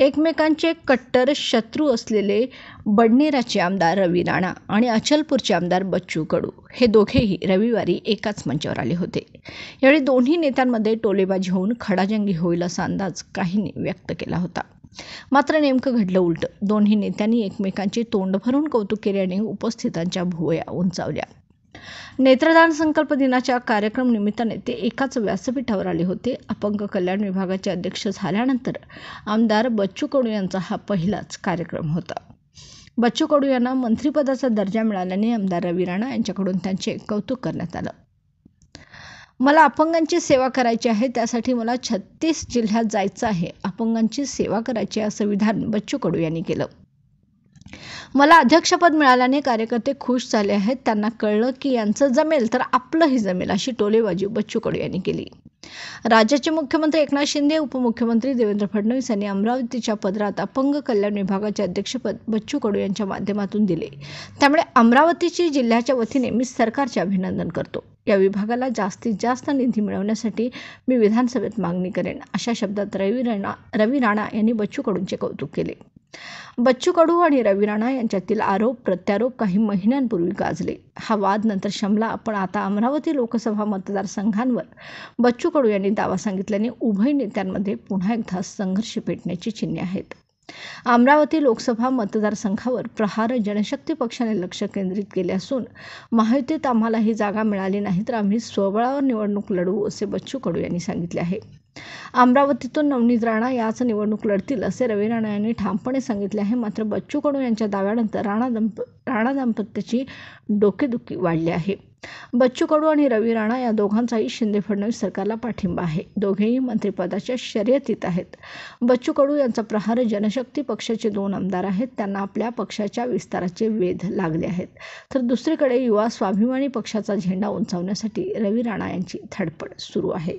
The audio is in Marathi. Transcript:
एकमेकांचे कट्टर शत्रू असलेले बडनेराचे आमदार रवी राणा आणि अचलपूरचे आमदार बच्चू कडू हे दोघेही रविवारी एकाच मंचावर आले होते यावेळी दोन्ही नेत्यांमध्ये टोलेबाजी होऊन खडाजंगी होईल असा अंदाज काहींनी व्यक्त केला होता मात्र नेमकं घडलं उलट दोन्ही नेत्यांनी एकमेकांचे तोंड भरून कौतुक केल्याने उपस्थितांच्या भुवया उंचावल्या नेत्रदान संकल्प दिनाच्या कार्यक्रम निमित्ताने ते एकाच व्यासपीठावर आले होते अपंग कल्याण विभागाचे अध्यक्ष झाल्यानंतर आमदार बच्चू कडू यांचा हा पहिलाच कार्यक्रम होता बच्चू कडू यांना मंत्रीपदाचा दर्जा मिळाल्याने आमदार रवी राणा यांच्याकडून त्यांचे कौतुक करण्यात आलं मला अपंगांची सेवा करायची आहे त्यासाठी मला छत्तीस जिल्ह्यात जायचं आहे अपंगांची सेवा करायची असं विधान बच्चू कडू यांनी केलं मला अध्यक्षपद मिळाल्याने कार्यकर्ते खुश झाले आहेत त्यांना कळलं की यांचं जमेल तर आपलंही जमेल अशी टोलेबाजी बच्चू कडू यांनी केली राज्याचे मुख्यमंत्री एकनाथ शिंदे उपमुख्यमंत्री देवेंद्र फडणवीस यांनी अमरावतीच्या पदरात अपंग कल्याण विभागाचे अध्यक्षपद बच्चू कडू यांच्या माध्यमातून दिले त्यामुळे अमरावतीची जिल्ह्याच्या वतीने मी सरकारचे अभिनंदन करतो या विभागाला जास्तीत जास्त निधी मिळवण्यासाठी मी विधानसभेत मागणी करेन अशा शब्दात रवी राणा रवी राणा यांनी बच्चू कडूंचे कौतुक केले बच्चू कडू आणि रवी राणा यांच्यातील आरोप प्रत्यारोप काही महिन्यांपूर्वी गाजले हा वाद नंतर शमला पण आता अमरावती लोकसभा मतदारसंघांवर बच्चू कडू यांनी दावा सांगितल्याने उभय नेत्यांमध्ये पुन्हा एकदा संघर्ष पेटण्याची चिन्हे आहेत अमरावती लोकसभा मतदारसंघावर प्रहार जनशक्ती पक्षाने लक्ष केंद्रित केले असून माहितीत आम्हाला ही जागा मिळाली नाही तर आम्ही स्वबळावर निवडणूक लढवू असे बच्चू कडू यांनी सांगितले आहे अमरावतीतून नवनीत राणा याच निवडणूक लढतील असे रवी राणा यांनी ठामपणे सांगितले आहे मात्र बच्चू कडू यांच्या दाव्यानंतर राणा दंप राणा दाम्पत्याची डोकेदुखी वाढली आहे बच्चू कडू आणि रवी राणा या दोघांचाही शिंदे फडणवीस सरकारला पाठिंबा आहे दोघेही मंत्रिपदाच्या शर्यतीत आहेत बच्चू कडू यांचा प्रहार जनशक्ती पक्षाचे दोन आमदार आहेत त्यांना आपल्या पक्षाच्या विस्ताराचे वेध लागले आहेत तर दुसरीकडे युवा स्वाभिमानी पक्षाचा झेंडा उंचावण्यासाठी रवी राणा यांची धडपड सुरू आहे